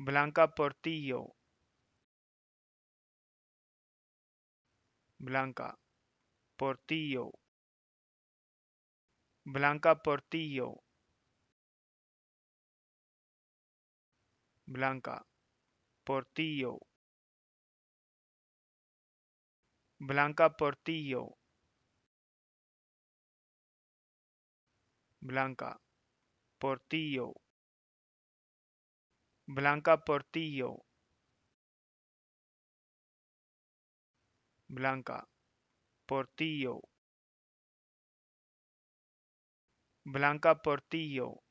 Blanca Portillo, Blanca Portillo, Blanca Portillo, Blanca Portillo, Blanca Portillo, Blanca Portillo. Blanca Portillo, Blanca Portillo, Blanca Portillo.